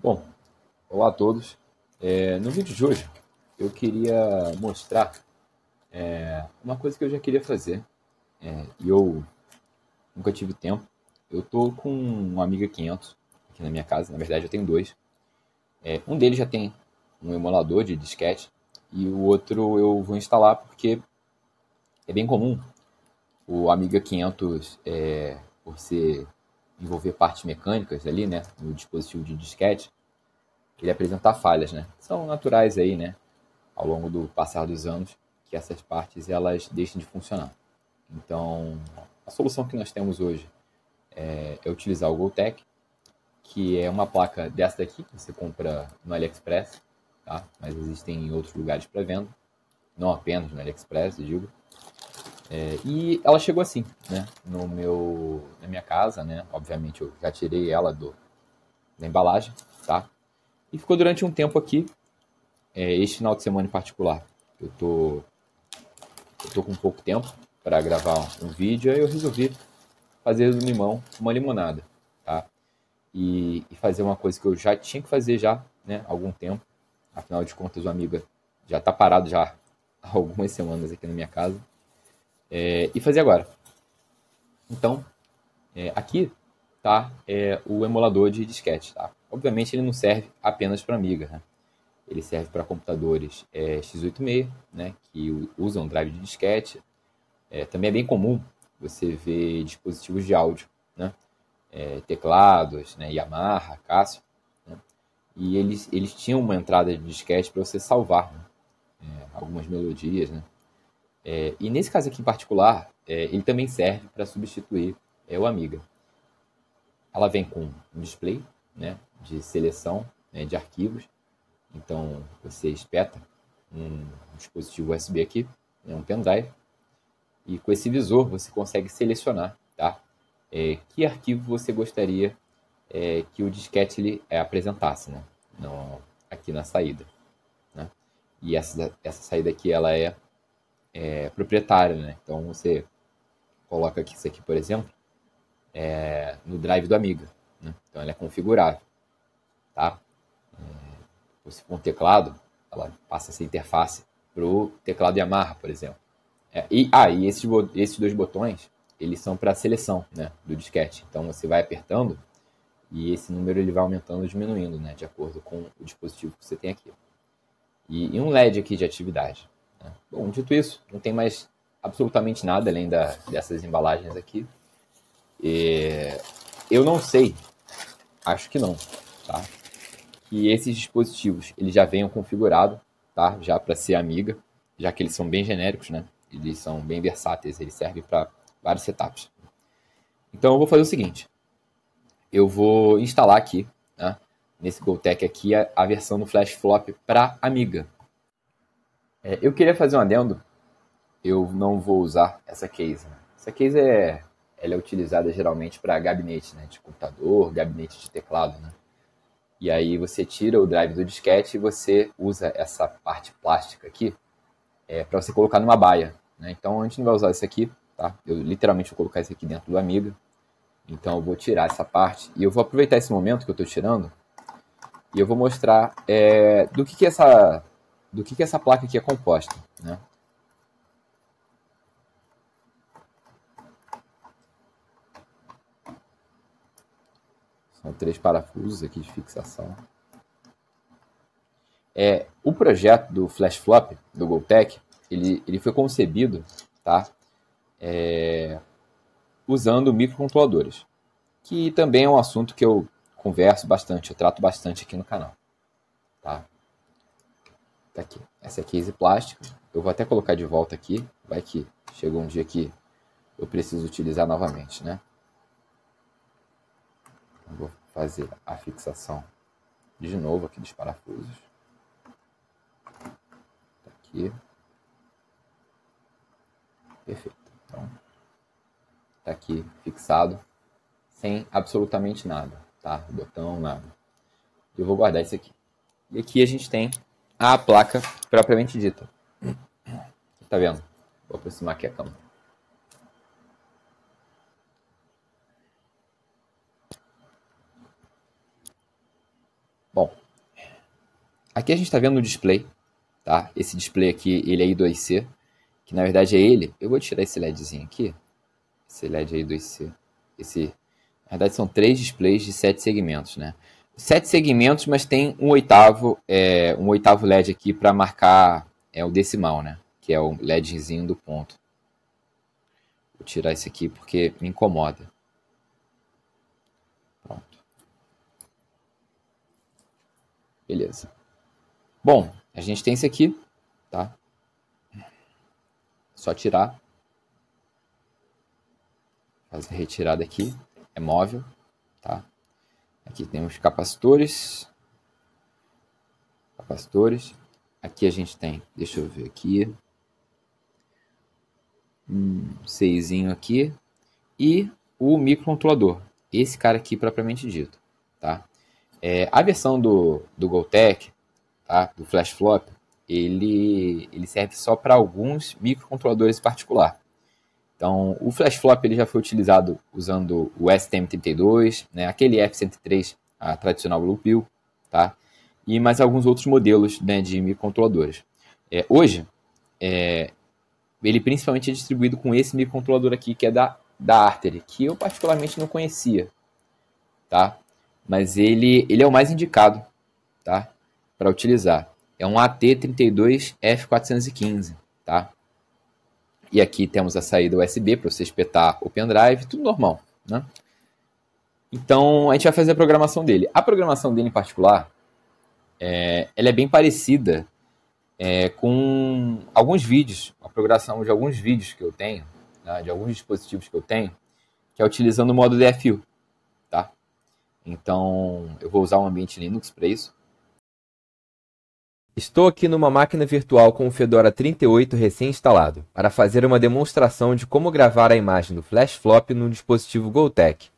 Bom, olá a todos. É, no vídeo de hoje eu queria mostrar é, uma coisa que eu já queria fazer é, e eu nunca tive tempo. Eu tô com um Amiga 500 aqui na minha casa, na verdade eu tenho dois. É, um deles já tem um emulador de disquete e o outro eu vou instalar porque é bem comum o Amiga 500, é, por ser envolver partes mecânicas ali, né, no dispositivo de disquete, ele apresentar falhas, né? São naturais aí, né, ao longo do passar dos anos, que essas partes elas deixem de funcionar. Então, a solução que nós temos hoje é, é utilizar o Goltec, que é uma placa dessa daqui, que você compra no AliExpress, tá? Mas existem em outros lugares para venda, não apenas no AliExpress, digo. É, e ela chegou assim, né? No meu, na minha casa, né? Obviamente eu já tirei ela do, da embalagem, tá? E ficou durante um tempo aqui, é, este final de semana em particular. Eu tô, eu tô com pouco tempo para gravar um vídeo, aí eu resolvi fazer do limão uma limonada, tá? E, e, fazer uma coisa que eu já tinha que fazer já, né? Algum tempo. Afinal de contas, o amigo já tá parado já há algumas semanas aqui na minha casa é, e fazer agora. Então, é, aqui tá é, o emulador de disquete. Tá? Obviamente ele não serve apenas para Amiga, né? ele serve para computadores é, x86, né, que usam drive de disquete. É, também é bem comum você ver dispositivos de áudio, né, é, teclados, né, Yamaha, Casio, né? e eles, eles tinham uma entrada de disquete para você salvar né? É, algumas melodias, né, é, e nesse caso aqui em particular, é, ele também serve para substituir é, o Amiga. Ela vem com um display né, de seleção né, de arquivos. Então você espeta um dispositivo USB aqui, né, um pendrive, e com esse visor você consegue selecionar tá, é, que arquivo você gostaria é, que o disquete lhe é, apresentasse né, no, aqui na saída. Né? E essa, essa saída aqui ela é é, proprietário, né? Então você coloca aqui, isso aqui, por exemplo, é, no drive do Amiga, né? Então ela é configurável, tá? É, você se o teclado, ela passa essa interface para o teclado Yamaha, por exemplo. É, e, ah, e esses, esses dois botões, eles são para seleção né, do disquete. Então você vai apertando e esse número ele vai aumentando ou diminuindo, né, de acordo com o dispositivo que você tem aqui. E, e um LED aqui de atividade. É. Bom, dito isso, não tem mais absolutamente nada além da, dessas embalagens aqui. E eu não sei, acho que não, tá? Que esses dispositivos eles já venham configurado, tá? Já para ser amiga, já que eles são bem genéricos, né? Eles são bem versáteis, eles servem para vários setups. Então eu vou fazer o seguinte, eu vou instalar aqui, né? nesse GoTech aqui a, a versão do Flash Flop para Amiga, é, eu queria fazer um adendo. Eu não vou usar essa case. Né? Essa case é, ela é utilizada geralmente para gabinete né? de computador, gabinete de teclado. Né? E aí você tira o drive do disquete e você usa essa parte plástica aqui é, para você colocar numa baia. Né? Então a gente não vai usar isso aqui. Tá? Eu literalmente vou colocar isso aqui dentro do Amiga. Então eu vou tirar essa parte e eu vou aproveitar esse momento que eu estou tirando e eu vou mostrar é, do que, que é essa do que, que essa placa aqui é composta. Né? São três parafusos aqui de fixação. É, o projeto do Flash Flop, do Goltech, ele, ele foi concebido tá? É, usando microcontroladores, que também é um assunto que eu converso bastante, eu trato bastante aqui no canal. Tá aqui. Essa é case plástica Eu vou até colocar de volta aqui. Vai que chegou um dia que eu preciso utilizar novamente, né? Eu então, vou fazer a fixação de novo aqui dos parafusos. Tá aqui. Perfeito. Então, tá aqui fixado sem absolutamente nada, tá? Botão, nada. Eu vou guardar isso aqui. E aqui a gente tem a placa propriamente dita. Tá vendo? Vou aproximar aqui a câmera. Bom, aqui a gente está vendo o display, tá? Esse display aqui, ele é I2C, que na verdade é ele. Eu vou tirar esse LEDzinho aqui, esse LED aí 2C. Esse, na verdade são três displays de sete segmentos, né? sete segmentos, mas tem um oitavo, é, um oitavo LED aqui para marcar é o decimal, né? Que é o LEDzinho do ponto. Vou tirar esse aqui porque me incomoda. Pronto. Beleza. Bom, a gente tem esse aqui, tá? Só tirar. fazer retirada aqui. É móvel, tá? Aqui temos capacitores. Capacitores. Aqui a gente tem, deixa eu ver aqui, um seisinho aqui e o microcontrolador. Esse cara aqui propriamente dito, tá? É, a versão do, do GoTech, tá? do Flash Flop, ele, ele serve só para alguns microcontroladores particulares. Então, o flash flop ele já foi utilizado usando o STM32, né, aquele F103 a tradicional Pill, tá? E mais alguns outros modelos né, de microcontroladores. É, hoje, é, ele principalmente é distribuído com esse microcontrolador aqui, que é da, da Artery, que eu particularmente não conhecia, tá? Mas ele, ele é o mais indicado, tá? Para utilizar. É um AT32F415, tá? E aqui temos a saída USB para você espetar o pendrive, tudo normal, né? Então, a gente vai fazer a programação dele. A programação dele em particular, é, ela é bem parecida é, com alguns vídeos, a programação de alguns vídeos que eu tenho, né, de alguns dispositivos que eu tenho, que é utilizando o modo DFU, tá? Então, eu vou usar um ambiente Linux para isso. Estou aqui numa máquina virtual com o Fedora 38 recém-instalado, para fazer uma demonstração de como gravar a imagem do flash flop num dispositivo GoTech,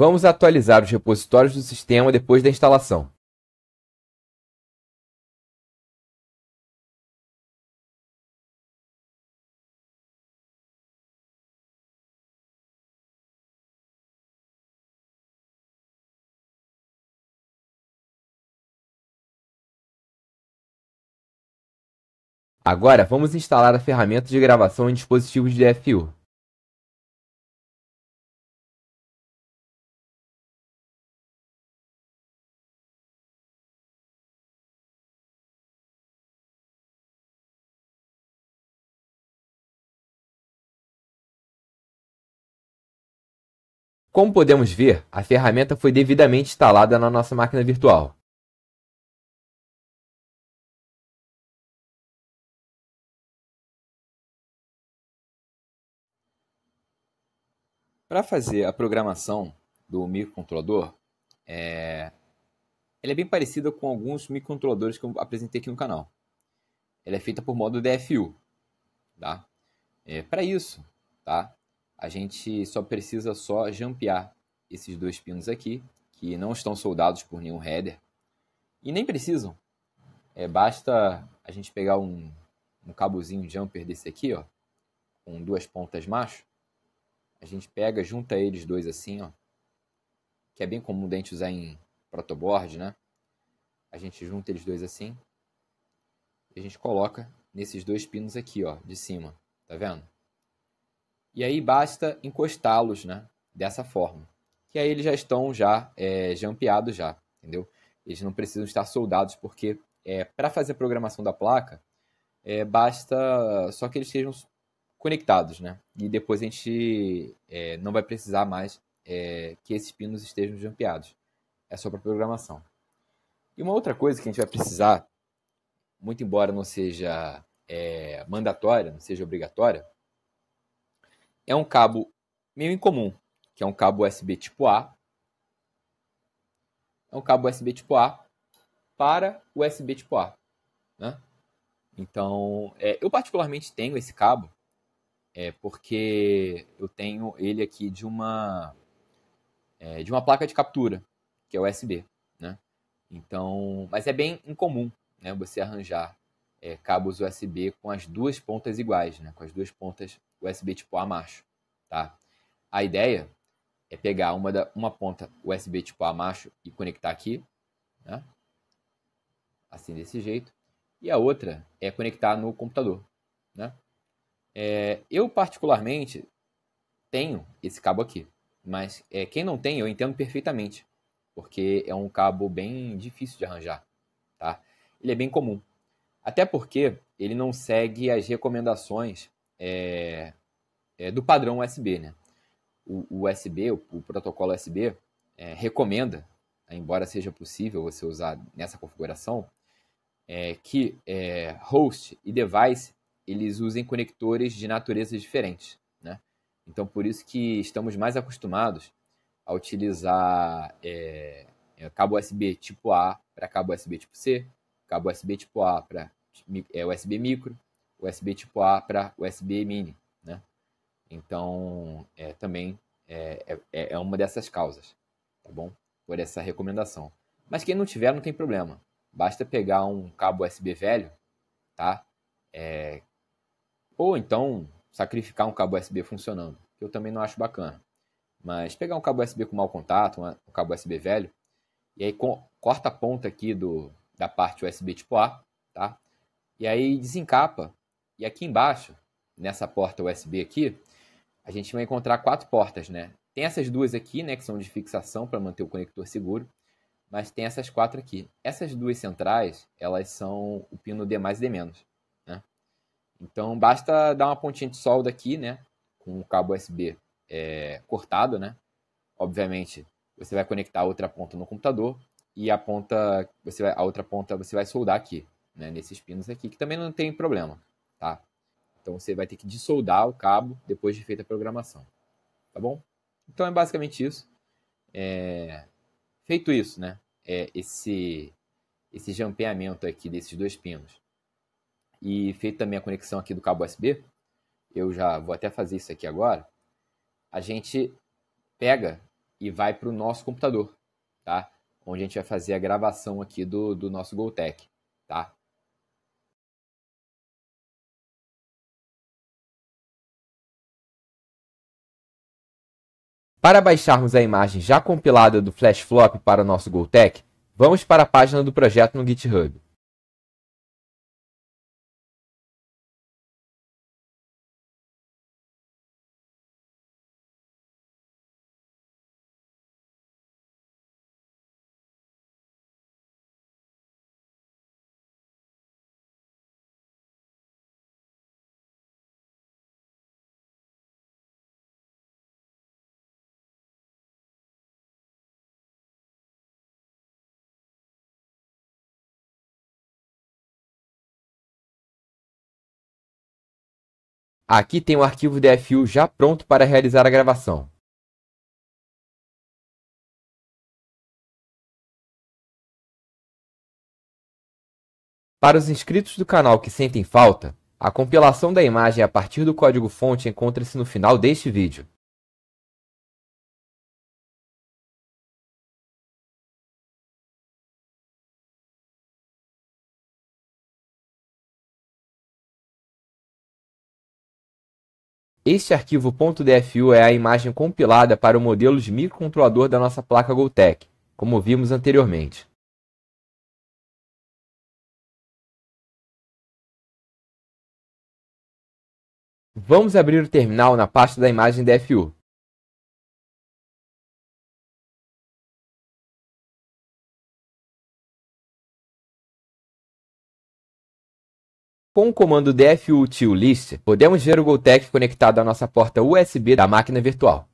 Vamos atualizar os repositórios do sistema depois da instalação. Agora vamos instalar a ferramenta de gravação em dispositivos de DFU. Como podemos ver, a ferramenta foi devidamente instalada na nossa máquina virtual. Para fazer a programação do microcontrolador, é... ela é bem parecida com alguns microcontroladores que eu apresentei aqui no canal. Ela é feita por modo DFU. Tá? É, Para isso, tá? a gente só precisa só jampear esses dois pinos aqui, que não estão soldados por nenhum header, e nem precisam. É, basta a gente pegar um, um cabozinho jumper desse aqui, ó, com duas pontas macho, a gente pega, junta eles dois assim, ó, que é bem comum a gente usar em protoboard, né? A gente junta eles dois assim e a gente coloca nesses dois pinos aqui, ó, de cima, tá vendo? E aí basta encostá-los, né? Dessa forma. Que aí eles já estão já é, jampeados já, entendeu? Eles não precisam estar soldados porque é, para fazer a programação da placa é, basta só que eles estejam conectados, né? E depois a gente é, não vai precisar mais é, que esses pinos estejam jampeados. É só para programação. E uma outra coisa que a gente vai precisar, muito embora não seja é, mandatória, não seja obrigatória, é um cabo meio incomum, que é um cabo USB tipo A. É um cabo USB tipo A para USB tipo A. Né? Então, é, eu particularmente tenho esse cabo, é, porque eu tenho ele aqui de uma é, de uma placa de captura, que é USB, né? Então, mas é bem incomum, né? Você arranjar é, cabos USB com as duas pontas iguais, né? Com as duas pontas USB tipo A macho, tá? A ideia é pegar uma, da, uma ponta USB tipo A macho e conectar aqui, né? assim desse jeito, e a outra é conectar no computador, né? É, eu particularmente tenho esse cabo aqui, mas é, quem não tem eu entendo perfeitamente, porque é um cabo bem difícil de arranjar, tá? Ele é bem comum, até porque ele não segue as recomendações é, é do padrão USB, né? O USB, o, o protocolo USB, é, recomenda, embora seja possível você usar nessa configuração, é que é, host e device eles usem conectores de naturezas diferentes, né? Então por isso que estamos mais acostumados a utilizar é, cabo USB tipo A para cabo USB tipo C, cabo USB tipo A para USB micro, USB tipo A para USB mini, né? Então, é, também é, é, é, uma dessas causas, tá bom? Por essa recomendação. Mas quem não tiver, não tem problema. Basta pegar um cabo USB velho, tá? É... Ou então sacrificar um cabo USB funcionando, que eu também não acho bacana. Mas pegar um cabo USB com mau contato, um cabo USB velho, e aí co corta a ponta aqui do, da parte USB tipo A, tá? E aí desencapa e aqui embaixo, nessa porta USB aqui, a gente vai encontrar quatro portas, né? Tem essas duas aqui, né, que são de fixação para manter o conector seguro, mas tem essas quatro aqui. Essas duas centrais, elas são o pino D+, e D-, né? Então, basta dar uma pontinha de solda aqui, né, com o cabo USB é, cortado, né? Obviamente, você vai conectar a outra ponta no computador e a ponta, você vai, a outra ponta você vai soldar aqui, né, nesses pinos aqui, que também não tem problema tá? Então você vai ter que dissoldar o cabo depois de feita a programação, tá bom? Então é basicamente isso. É... Feito isso, né? É esse esse jampeamento aqui desses dois pinos e feito também a conexão aqui do cabo USB, eu já vou até fazer isso aqui agora. A gente pega e vai para o nosso computador, tá? Onde a gente vai fazer a gravação aqui do, do nosso GoTech, tá? Para baixarmos a imagem já compilada do Flash Flop para o nosso Goltech, vamos para a página do projeto no GitHub. Aqui tem o um arquivo DFU já pronto para realizar a gravação. Para os inscritos do canal que sentem falta, a compilação da imagem a partir do código-fonte encontra-se no final deste vídeo. Este arquivo .dfu é a imagem compilada para o modelo de microcontrolador da nossa placa Goltec, como vimos anteriormente. Vamos abrir o terminal na pasta da imagem DFU. Com o comando dfu to list, podemos ver o GoTech conectado à nossa porta USB da máquina virtual.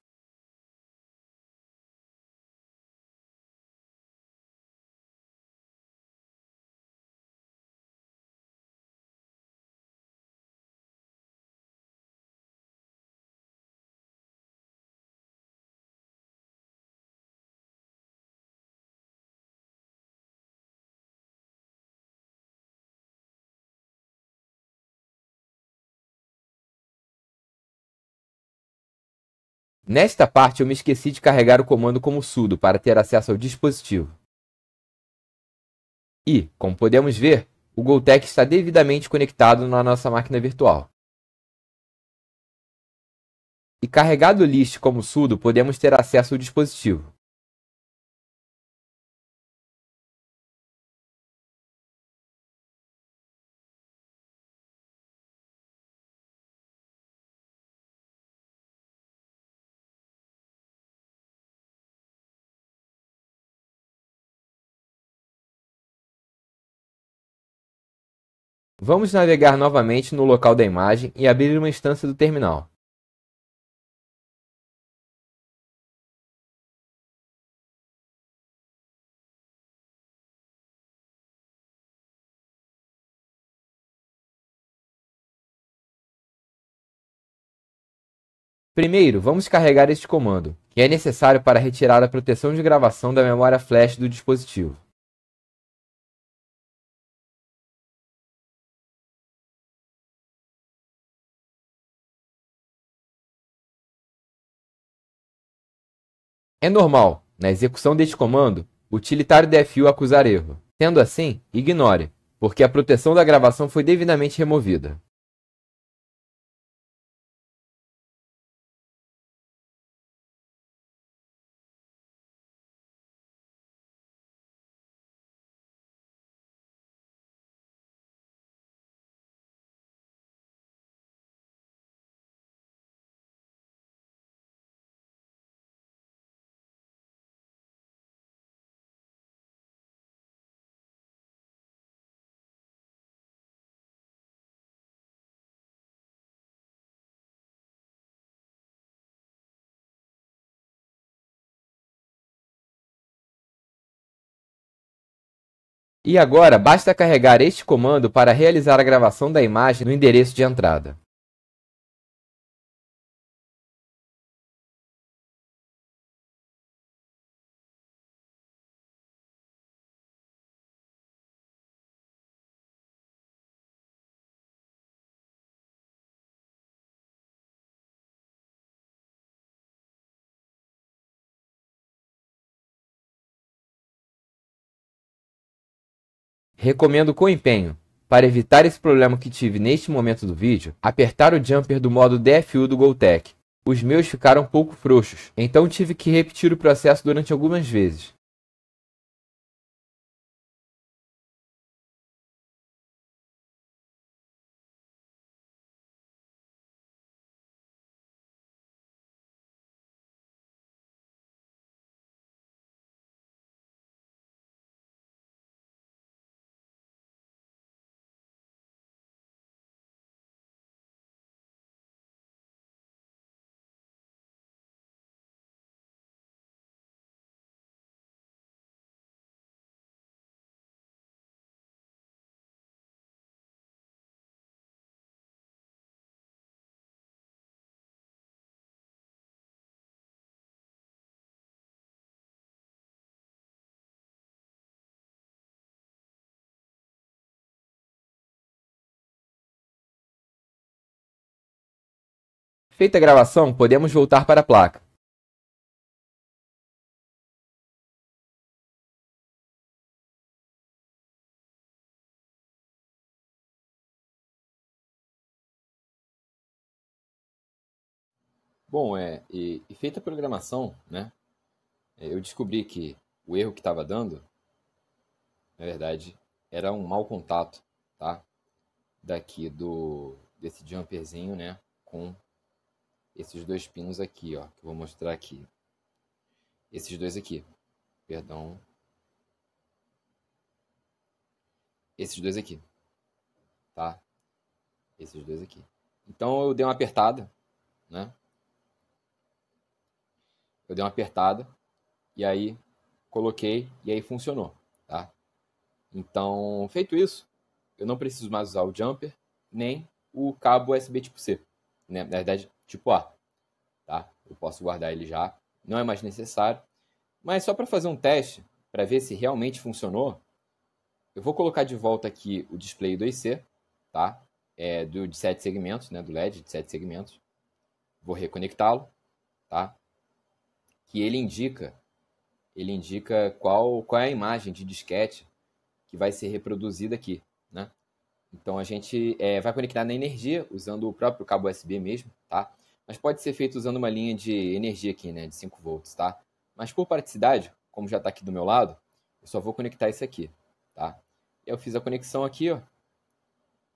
Nesta parte, eu me esqueci de carregar o comando como sudo para ter acesso ao dispositivo. E, como podemos ver, o Goltec está devidamente conectado na nossa máquina virtual. E carregado o list como sudo, podemos ter acesso ao dispositivo. Vamos navegar novamente no local da imagem e abrir uma instância do terminal. Primeiro, vamos carregar este comando, que é necessário para retirar a proteção de gravação da memória flash do dispositivo. É normal, na execução deste comando, o utilitário DFU acusar erro. Sendo assim, ignore, porque a proteção da gravação foi devidamente removida. E agora, basta carregar este comando para realizar a gravação da imagem no endereço de entrada. Recomendo com empenho. Para evitar esse problema que tive neste momento do vídeo, apertar o jumper do modo DFU do Goltec. Os meus ficaram um pouco frouxos, então tive que repetir o processo durante algumas vezes. Feita a gravação, podemos voltar para a placa. Bom, é, e, e feita a programação, né, é, eu descobri que o erro que estava dando, na verdade, era um mau contato, tá? Daqui do desse jumperzinho, né, com esses dois pinos aqui, ó, que eu vou mostrar aqui. Esses dois aqui, perdão. Esses dois aqui, tá? Esses dois aqui. Então eu dei uma apertada, né? Eu dei uma apertada e aí coloquei e aí funcionou, tá? Então, feito isso, eu não preciso mais usar o jumper nem o cabo USB tipo C. Né? Na verdade, tipo A, tá? Eu posso guardar ele já, não é mais necessário. Mas só para fazer um teste, para ver se realmente funcionou, eu vou colocar de volta aqui o display 2C, tá? É do de sete segmentos, né, do LED de 7 segmentos. Vou reconectá-lo, tá? Que ele indica ele indica qual qual é a imagem de disquete que vai ser reproduzida aqui. Então a gente é, vai conectar na energia usando o próprio cabo USB mesmo, tá? Mas pode ser feito usando uma linha de energia aqui, né, de 5 volts, tá? Mas por praticidade, como já está aqui do meu lado, eu só vou conectar isso aqui, tá? Eu fiz a conexão aqui, ó.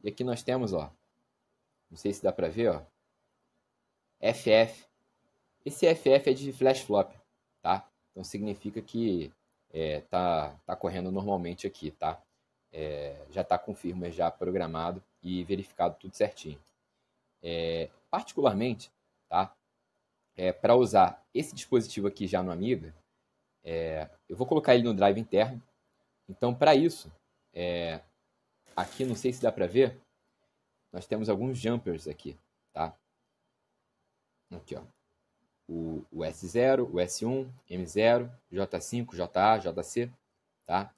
E aqui nós temos, ó. Não sei se dá para ver, ó. FF. Esse FF é de flash flop, tá? Então significa que é, tá, tá correndo normalmente aqui, tá? é, já está com firmware já programado e verificado tudo certinho. É, particularmente, tá? É, para usar esse dispositivo aqui já no Amiga, é, eu vou colocar ele no drive interno. Então, para isso, é, aqui não sei se dá para ver, nós temos alguns jumpers aqui, tá? Aqui, ó. O, o S0, o S1, M0, J5, JA, JC, tá?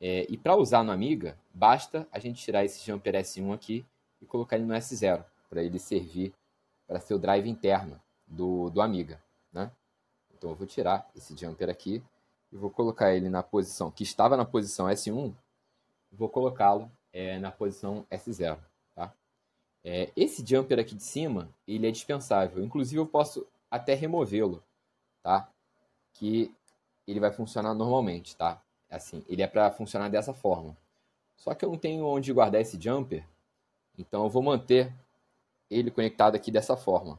É, e para usar no Amiga, basta a gente tirar esse jumper S1 aqui e colocar ele no S0, para ele servir para ser o drive interno do, do Amiga. Né? Então eu vou tirar esse jumper aqui e vou colocar ele na posição que estava na posição S1, vou colocá-lo é, na posição S0. Tá? É, esse jumper aqui de cima, ele é dispensável. Inclusive eu posso até removê-lo, tá? que ele vai funcionar normalmente. Tá? Assim, ele é para funcionar dessa forma. Só que eu não tenho onde guardar esse jumper, então eu vou manter ele conectado aqui dessa forma,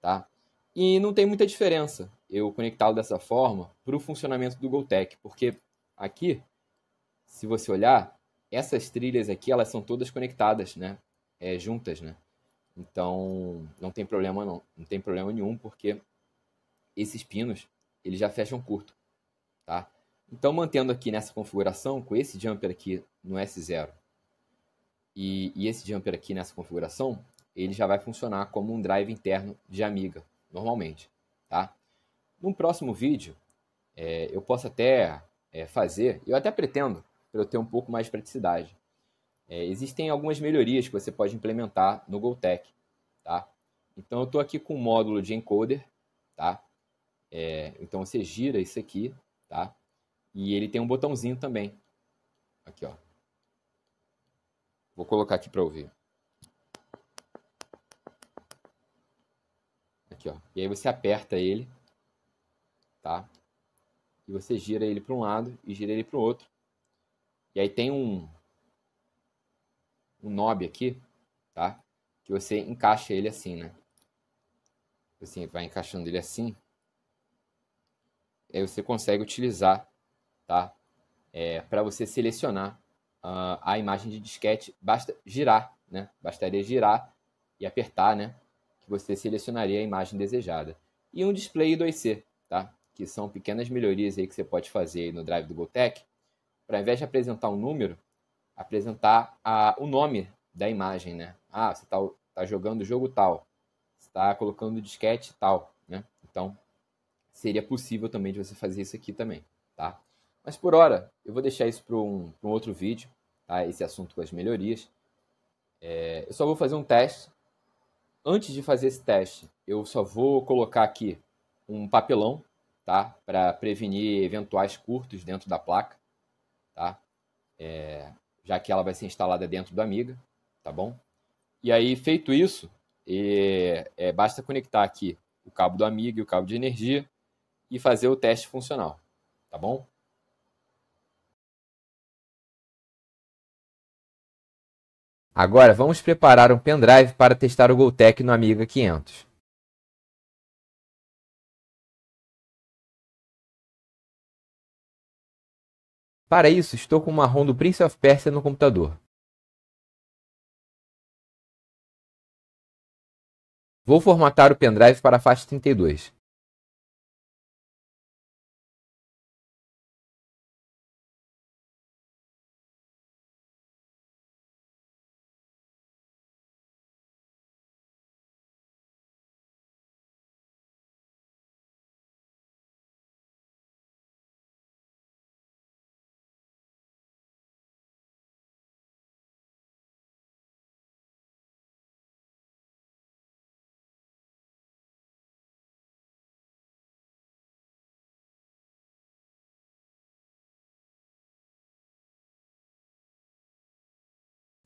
tá? E não tem muita diferença eu conectá-lo dessa forma para o funcionamento do GoTech, porque aqui, se você olhar, essas trilhas aqui elas são todas conectadas, né? É, juntas, né? Então não tem problema não, não tem problema nenhum porque esses pinos eles já fecham curto, tá? Então, mantendo aqui nessa configuração, com esse jumper aqui no S0 e, e, esse jumper aqui nessa configuração, ele já vai funcionar como um drive interno de Amiga, normalmente. Tá? Num próximo vídeo, é, eu posso até é, fazer, eu até pretendo, para eu ter um pouco mais de praticidade. É, existem algumas melhorias que você pode implementar no GoTech. Tá? Então, eu estou aqui com o módulo de encoder. Tá? É, então, você gira isso aqui. Tá? E ele tem um botãozinho também. Aqui, ó. Vou colocar aqui para ouvir. Aqui, ó. E aí você aperta ele, tá? E você gira ele para um lado e gira ele para o outro. E aí tem um um knob aqui, tá? Que você encaixa ele assim, né? você vai encaixando ele assim. E aí você consegue utilizar tá? É, para você selecionar uh, a imagem de disquete, basta girar, né? Bastaria girar e apertar, né? Que você selecionaria a imagem desejada. E um display 2C, tá? Que são pequenas melhorias aí que você pode fazer no drive do GoTech, para ao invés de apresentar um número, apresentar a, o nome da imagem, né? Ah, você está tá jogando o jogo tal, está colocando o disquete tal, né? Então, seria possível também de você fazer isso aqui também, tá? Mas por hora, eu vou deixar isso para um, um, outro vídeo, tá? esse assunto com as melhorias. É, eu só vou fazer um teste. Antes de fazer esse teste, eu só vou colocar aqui um papelão tá? para prevenir eventuais curtos dentro da placa, tá? É, já que ela vai ser instalada dentro do Amiga, tá bom? E aí, feito isso, é, é, basta conectar aqui o cabo do Amiga e o cabo de energia e fazer o teste funcional, tá bom? Agora vamos preparar um pendrive para testar o Goltec no Amiga 500. Para isso, estou com o marrom do Prince of Persia no computador. Vou formatar o pendrive para a faixa 32.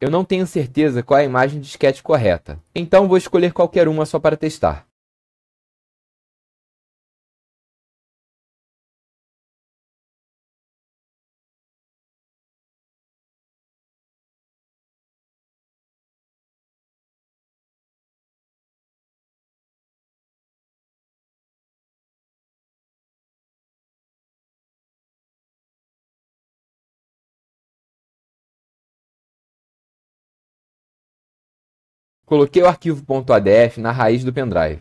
Eu não tenho certeza qual é a imagem de disquete correta, então vou escolher qualquer uma só para testar. Coloquei o arquivo .adf na raiz do pendrive.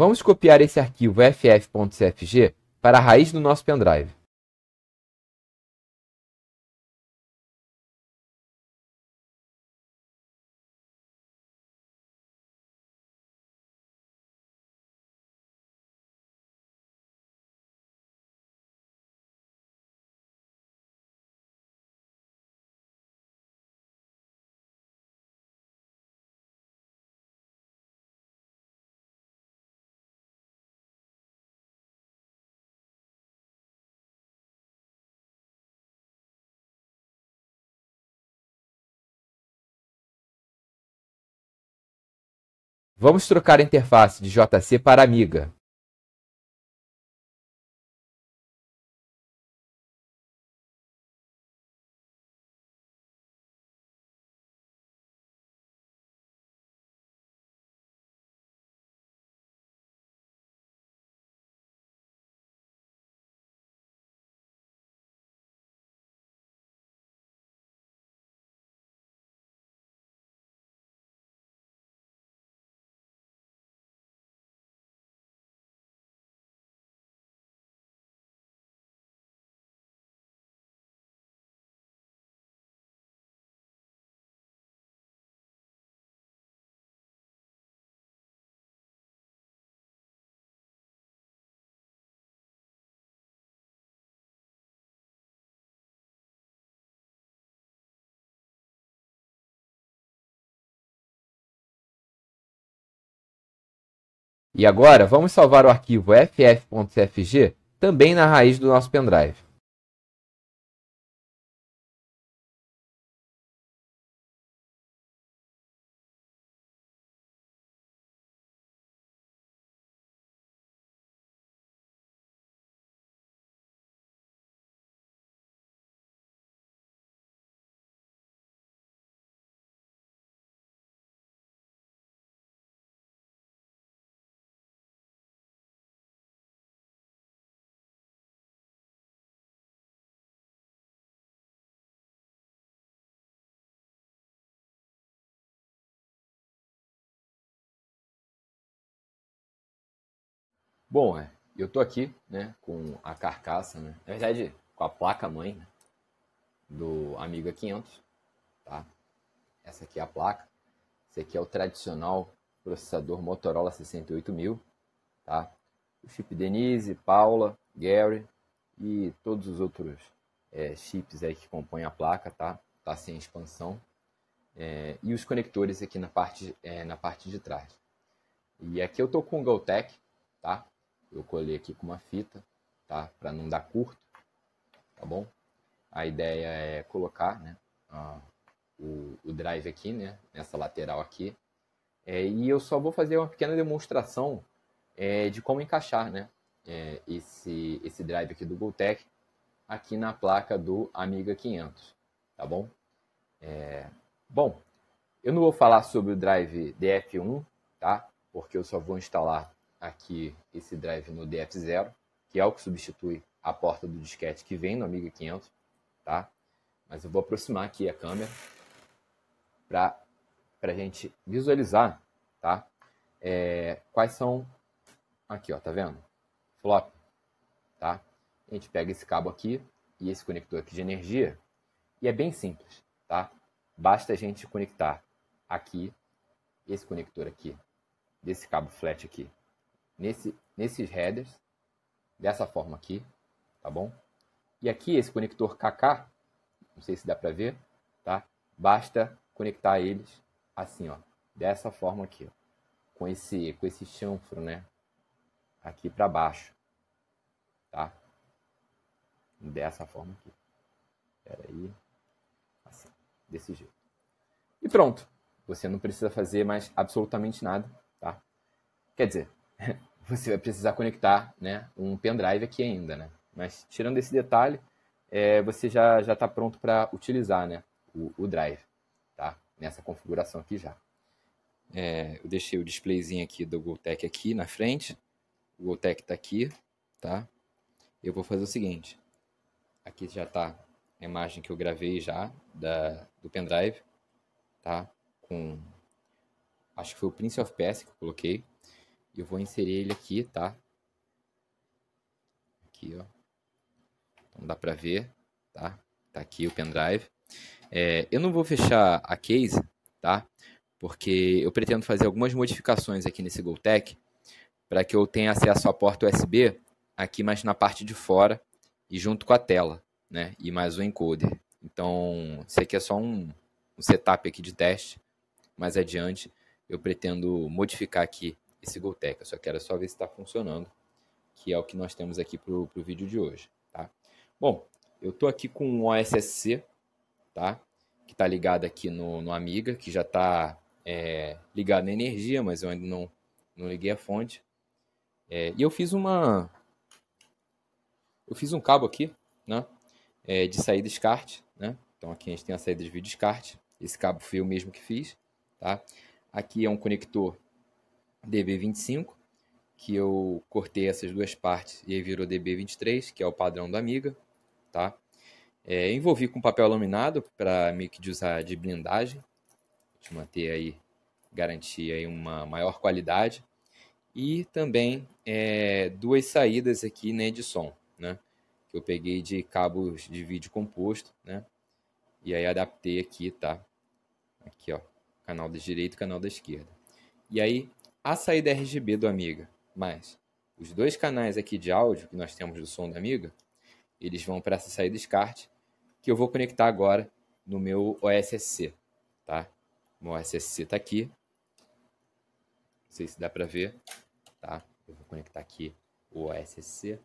Vamos copiar esse arquivo ff.cfg para a raiz do nosso pendrive. Vamos trocar a interface de JC para Amiga. E agora vamos salvar o arquivo ff.cfg também na raiz do nosso pendrive. Bom, é, eu tô aqui, né, com a carcaça, né, na verdade, com a placa-mãe né, do Amiga 500, tá? Essa aqui é a placa, esse aqui é o tradicional processador Motorola 68000, tá? O chip Denise, Paula, Gary e todos os outros é, chips aí que compõem a placa, tá? Tá sem expansão. É, e os conectores aqui na parte, é, na parte de trás. E aqui eu tô com o GoTech, tá? Eu colei aqui com uma fita, tá? Para não dar curto, tá bom? A ideia é colocar, né? Ah, o, o, drive aqui, né? Nessa lateral aqui. É, e eu só vou fazer uma pequena demonstração é, de como encaixar, né? É, esse, esse drive aqui do Goltec aqui na placa do Amiga 500, tá bom? É, bom, eu não vou falar sobre o drive DF1, tá? Porque eu só vou instalar aqui esse drive no DF0, que é o que substitui a porta do disquete que vem no Amiga 500, tá? Mas eu vou aproximar aqui a câmera para a gente visualizar, tá? É, quais são... Aqui, ó, tá vendo? Flop, tá? A gente pega esse cabo aqui e esse conector aqui de energia e é bem simples, tá? Basta a gente conectar aqui esse conector aqui, desse cabo flat aqui, nesse, nesses headers, dessa forma aqui, tá bom? E aqui esse conector KK, não sei se dá para ver, tá? Basta conectar eles assim, ó, dessa forma aqui, ó, com esse com esse chanfro, né? Aqui para baixo, tá? Dessa forma aqui. Espera aí. Assim, desse jeito. E pronto. Você não precisa fazer mais absolutamente nada, tá? Quer dizer, você vai precisar conectar né, um pendrive aqui ainda, né? Mas tirando esse detalhe, é, você já já está pronto para utilizar né, o, o, drive, tá? Nessa configuração aqui já. É, eu deixei o displayzinho aqui do GoTech aqui na frente. O GoTech está aqui, tá? Eu vou fazer o seguinte. Aqui já está a imagem que eu gravei já da, do pendrive, tá? Com... Acho que foi o Prince of Pass que eu coloquei, eu vou inserir ele aqui, tá? Aqui, ó. Não dá pra ver, tá? Tá aqui o pendrive. É, eu não vou fechar a case, tá? Porque eu pretendo fazer algumas modificações aqui nesse GoTech para que eu tenha acesso à porta USB aqui, mas na parte de fora e junto com a tela, né? E mais o encoder. Então, isso aqui é só um, um setup aqui de teste. Mais adiante, eu pretendo modificar aqui esse Goltec. Eu só quero só ver se está funcionando, que é o que nós temos aqui para o vídeo de hoje. Tá? Bom, eu estou aqui com um OSSC, tá? que está ligado aqui no, no Amiga, que já está é, ligado na energia, mas eu ainda não, não liguei a fonte. É, e eu fiz uma... Eu fiz um cabo aqui, né? É, de saída descarte, né? Então aqui a gente tem a saída de vídeo descarte. Esse cabo foi o mesmo que fiz, tá? Aqui é um conector DB25, que eu cortei essas duas partes e aí virou DB23, que é o padrão da Amiga, tá? É, envolvi com papel laminado para meio que de usar de blindagem, de manter aí, garantir aí uma maior qualidade. E também é, duas saídas aqui né, de som, né? Que eu peguei de cabos de vídeo composto, né? E aí adaptei aqui, tá? Aqui, ó, canal da direita e canal da esquerda. E aí a saída é RGB do Amiga, mas os dois canais aqui de áudio que nós temos do som do Amiga, eles vão para essa saída SCART, que eu vou conectar agora no meu OSSC, tá? O meu OSSC está aqui. Não sei se dá para ver, tá? Eu vou conectar aqui o OSSC.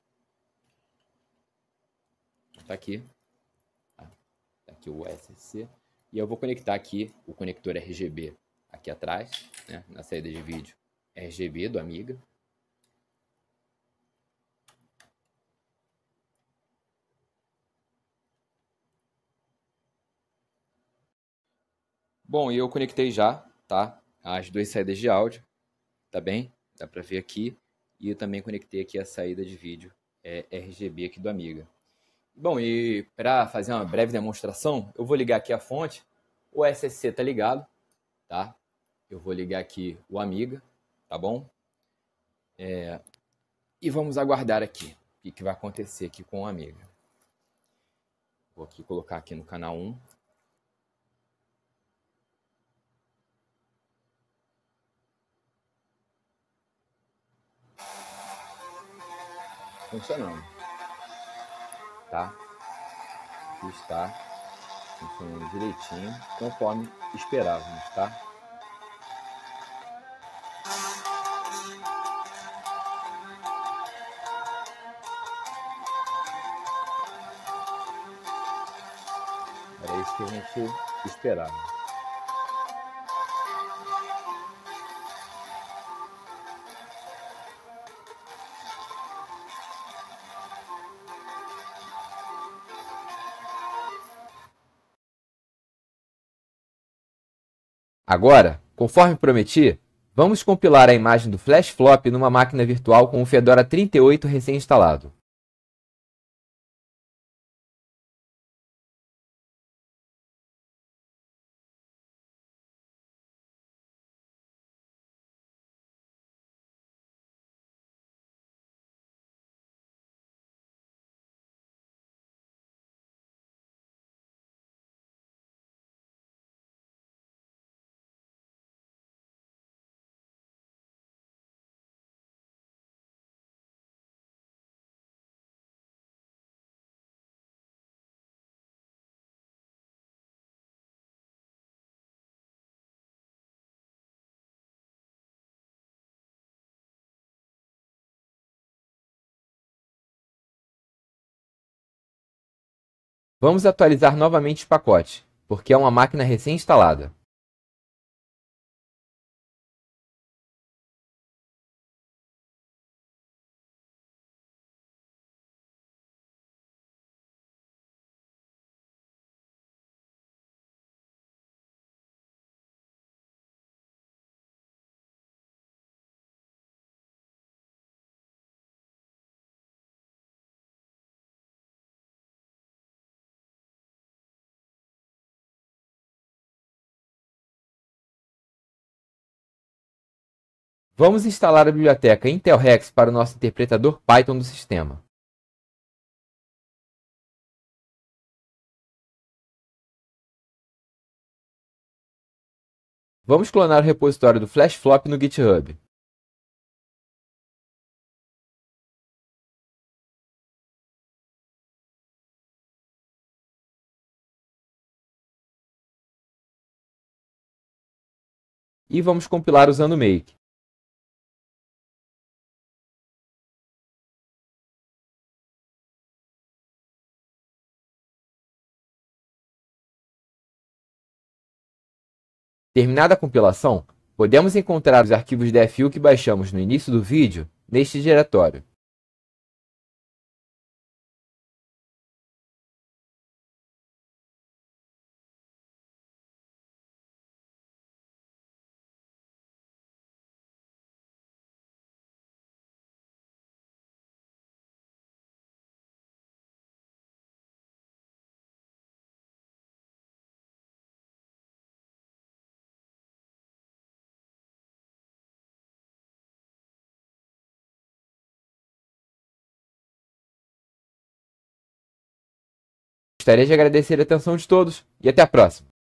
Está aqui. Tá? tá aqui o OSSC. E eu vou conectar aqui o conector RGB aqui atrás, né? na saída de vídeo RGB do Amiga. Bom, e eu conectei já, tá? As duas saídas de áudio, tá bem? Dá para ver aqui. E eu também conectei aqui a saída de vídeo é, RGB aqui do Amiga. Bom, e para fazer uma breve demonstração, eu vou ligar aqui a fonte. O SSC tá ligado, tá? Eu vou ligar aqui o Amiga tá bom? É, e vamos aguardar aqui o que, que, vai acontecer aqui com o Amiga. Vou aqui colocar aqui no canal 1. Funcionando. Tá? está funcionando direitinho, conforme esperávamos, tá? que a gente esperava. Agora, conforme prometi, vamos compilar a imagem do flash flop numa máquina virtual com o Fedora 38 recém-instalado. Vamos atualizar novamente o pacote, porque é uma máquina recém-instalada. Vamos instalar a biblioteca Rex para o nosso interpretador Python do sistema. Vamos clonar o repositório do FlashFlop no GitHub. E vamos compilar usando o Make. Terminada a compilação, podemos encontrar os arquivos DFU que baixamos no início do vídeo neste diretório. Gostaria de agradecer a atenção de todos e até a próxima.